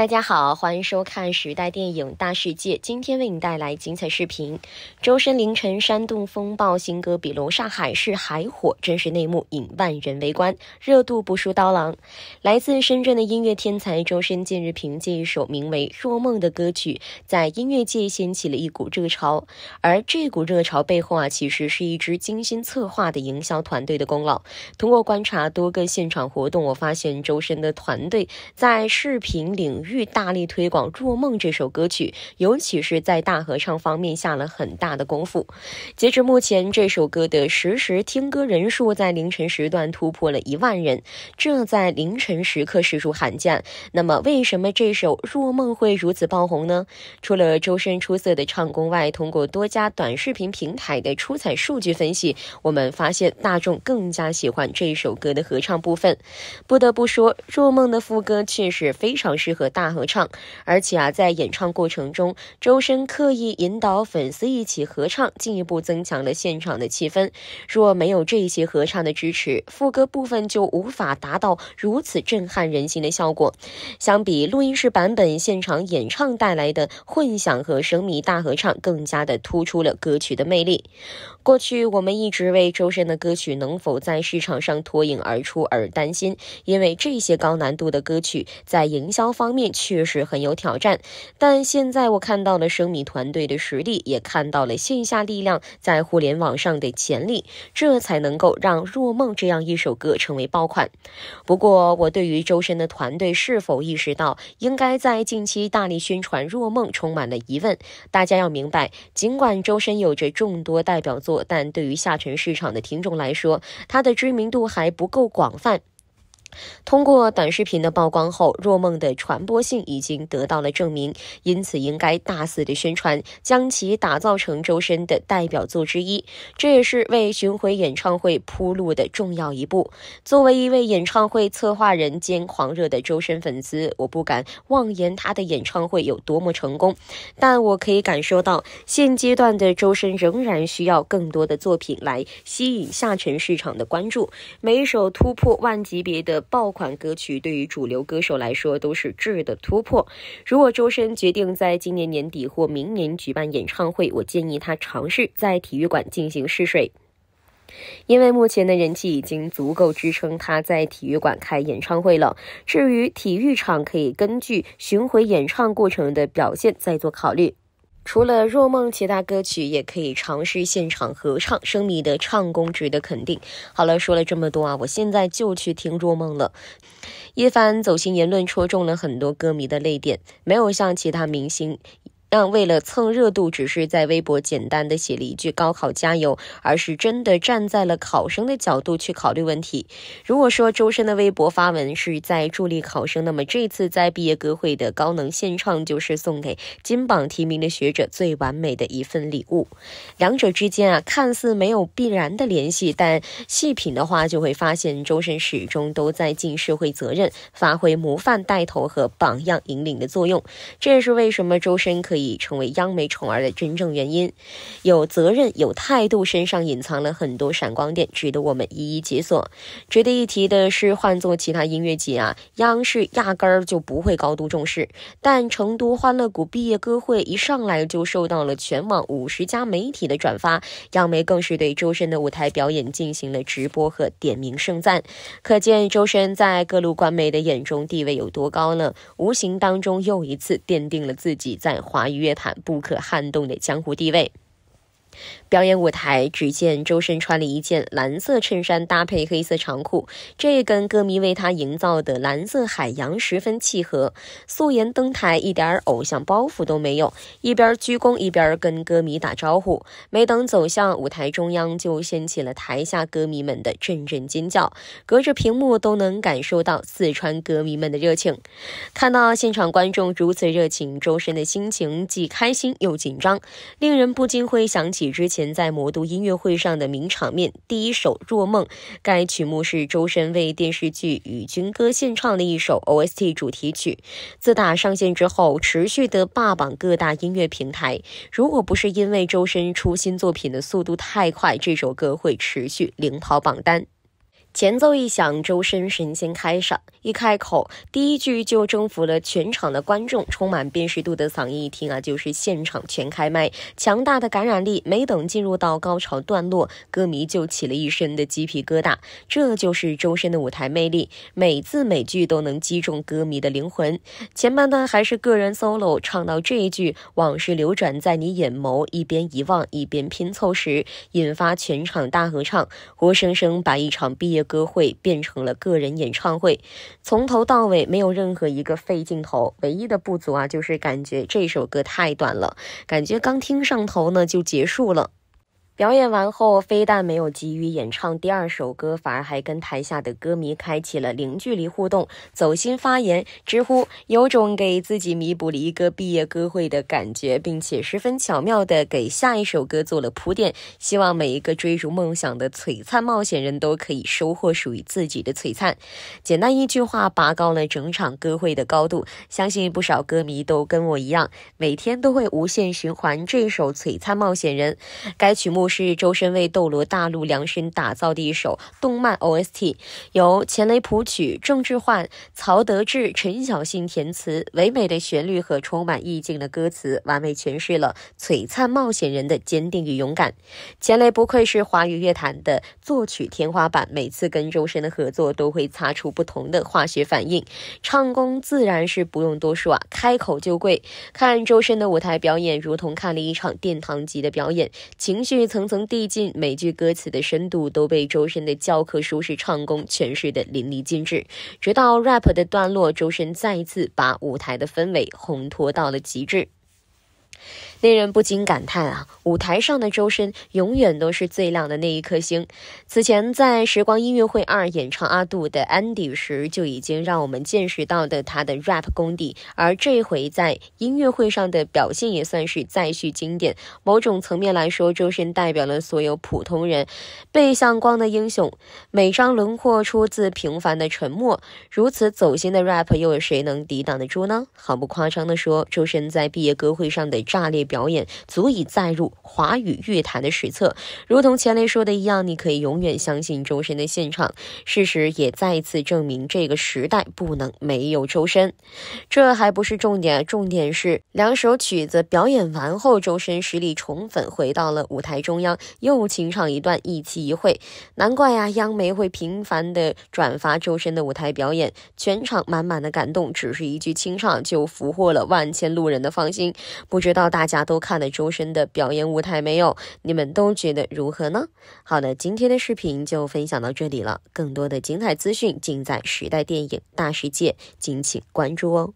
大家好，欢迎收看《时代电影大世界》，今天为你带来精彩视频。周深凌晨煽动风暴新歌比罗上海市还火，真实内幕引万人围观，热度不输刀郎。来自深圳的音乐天才周深，近日凭借一首名为《若梦》的歌曲，在音乐界掀起了一股热潮。而这股热潮背后啊，其实是一支精心策划的营销团队的功劳。通过观察多个现场活动，我发现周深的团队在视频领域。欲大力推广《若梦》这首歌曲，尤其是在大合唱方面下了很大的功夫。截止目前，这首歌的实时听歌人数在凌晨时段突破了一万人，这在凌晨时刻实属罕见。那么，为什么这首《若梦》会如此爆红呢？除了周深出色的唱功外，通过多家短视频平台的出彩数据分析，我们发现大众更加喜欢这首歌的合唱部分。不得不说，《若梦》的副歌确实非常适合大。大合唱，而且啊，在演唱过程中，周深刻意引导粉丝一起合唱，进一步增强了现场的气氛。若没有这些合唱的支持，副歌部分就无法达到如此震撼人心的效果。相比录音室版本，现场演唱带来的混响和声迷大合唱更加的突出了歌曲的魅力。过去我们一直为周深的歌曲能否在市场上脱颖而出而担心，因为这些高难度的歌曲在营销方面。确实很有挑战，但现在我看到了生米团队的实力，也看到了线下力量在互联网上的潜力，这才能够让《若梦》这样一首歌成为爆款。不过，我对于周深的团队是否意识到应该在近期大力宣传《若梦》充满了疑问。大家要明白，尽管周深有着众多代表作，但对于下沉市场的听众来说，他的知名度还不够广泛。通过短视频的曝光后，若梦的传播性已经得到了证明，因此应该大肆的宣传，将其打造成周深的代表作之一，这也是为巡回演唱会铺路的重要一步。作为一位演唱会策划人兼狂热的周深粉丝，我不敢妄言他的演唱会有多么成功，但我可以感受到，现阶段的周深仍然需要更多的作品来吸引下沉市场的关注，每一首突破万级别的。爆款歌曲对于主流歌手来说都是质的突破。如果周深决定在今年年底或明年举办演唱会，我建议他尝试在体育馆进行试水，因为目前的人气已经足够支撑他在体育馆开演唱会了。至于体育场，可以根据巡回演唱过程的表现再做考虑。除了《若梦》，其他歌曲也可以尝试现场合唱。生米的唱功值得肯定。好了，说了这么多啊，我现在就去听《若梦》了。叶凡走心言论戳中了很多歌迷的泪点，没有像其他明星。但为了蹭热度，只是在微博简单的写了一句“高考加油”，而是真的站在了考生的角度去考虑问题。如果说周深的微博发文是在助力考生，那么这次在毕业歌会的高能献唱，就是送给金榜题名的学者最完美的一份礼物。两者之间啊，看似没有必然的联系，但细品的话，就会发现周深始终都在尽社会责任，发挥模范带头和榜样引领的作用。这也是为什么周深可以。成为央媒宠儿的真正原因，有责任有态度，身上隐藏了很多闪光点，值得我们一一解锁。值得一提的是，换做其他音乐节啊，央视压根儿就不会高度重视。但成都欢乐谷毕业歌会一上来就受到了全网五十家媒体的转发，央媒更是对周深的舞台表演进行了直播和点名盛赞，可见周深在各路官媒的眼中地位有多高了。无形当中又一次奠定了自己在华。约坛不可撼动的江湖地位。表演舞台，只见周深穿了一件蓝色衬衫搭配黑色长裤，这跟歌迷为他营造的蓝色海洋十分契合。素颜登台，一点偶像包袱都没有，一边鞠躬一边跟歌迷打招呼。没等走向舞台中央，就掀起了台下歌迷们的阵阵尖叫。隔着屏幕都能感受到四川歌迷们的热情。看到现场观众如此热情，周深的心情既开心又紧张，令人不禁会想起之前。前在魔都音乐会上的名场面，第一首《若梦》，该曲目是周深为电视剧《与君歌》献唱的一首 OST 主题曲。自打上线之后，持续的霸榜各大音乐平台。如果不是因为周深出新作品的速度太快，这首歌会持续领跑榜单。前奏一响，周深神仙开嗓，一开口，第一句就征服了全场的观众。充满辨识度的嗓音，一听啊，就是现场全开麦，强大的感染力。没等进入到高潮段落，歌迷就起了一身的鸡皮疙瘩。这就是周深的舞台魅力，每字每句都能击中歌迷的灵魂。前半段还是个人 solo，唱到这一句“往事流转在你眼眸，一边遗忘一边拼凑”时，引发全场大合唱，活生生把一场毕业。歌会变成了个人演唱会，从头到尾没有任何一个费镜头。唯一的不足啊，就是感觉这首歌太短了，感觉刚听上头呢就结束了。表演完后，非但没有急于演唱第二首歌，反而还跟台下的歌迷开启了零距离互动，走心发言，直呼有种给自己弥补了一个毕业歌会的感觉，并且十分巧妙地给下一首歌做了铺垫。希望每一个追逐梦想的璀璨冒险人都可以收获属于自己的璀璨。简单一句话，拔高了整场歌会的高度。相信不少歌迷都跟我一样，每天都会无限循环这首《璀璨冒险人》。该曲目。是周深为《斗罗大陆》量身打造的一首动漫 OST，由钱雷谱曲，郑智焕、曹德志、陈小信填词，唯美的旋律和充满意境的歌词，完美诠释了璀璨冒险人的坚定与勇敢。钱雷不愧是华语乐坛的作曲天花板，每次跟周深的合作都会擦出不同的化学反应。唱功自然是不用多说啊，开口就跪。看周深的舞台表演，如同看了一场殿堂级的表演，情绪层。层层递进，每句歌词的深度都被周深的教科书式唱功诠释得淋漓尽致。直到 rap 的段落，周深再一次把舞台的氛围烘托到了极致。令人不禁感叹啊！舞台上的周深永远都是最亮的那一颗星。此前在《时光音乐会二》演唱阿杜的《Andy》时，就已经让我们见识到的他的 rap 功底，而这回在音乐会上的表现也算是再续经典。某种层面来说，周深代表了所有普通人，背向光的英雄，每张轮廓出自平凡的沉默。如此走心的 rap，又有谁能抵挡得住呢？毫不夸张地说，周深在毕业歌会上的炸裂。表演足以载入华语乐坛的史册，如同前雷说的一样，你可以永远相信周深的现场。事实也再次证明，这个时代不能没有周深。这还不是重点，重点是两首曲子表演完后，周深实力宠粉，回到了舞台中央，又清唱一段，一期一会。难怪呀，央媒会频繁的转发周深的舞台表演，全场满满的感动，只是一句清唱就俘获了万千路人的芳心。不知道大家。都看了周深的表演舞台没有？你们都觉得如何呢？好的，今天的视频就分享到这里了。更多的精彩资讯尽在《时代电影大世界》，敬请关注哦。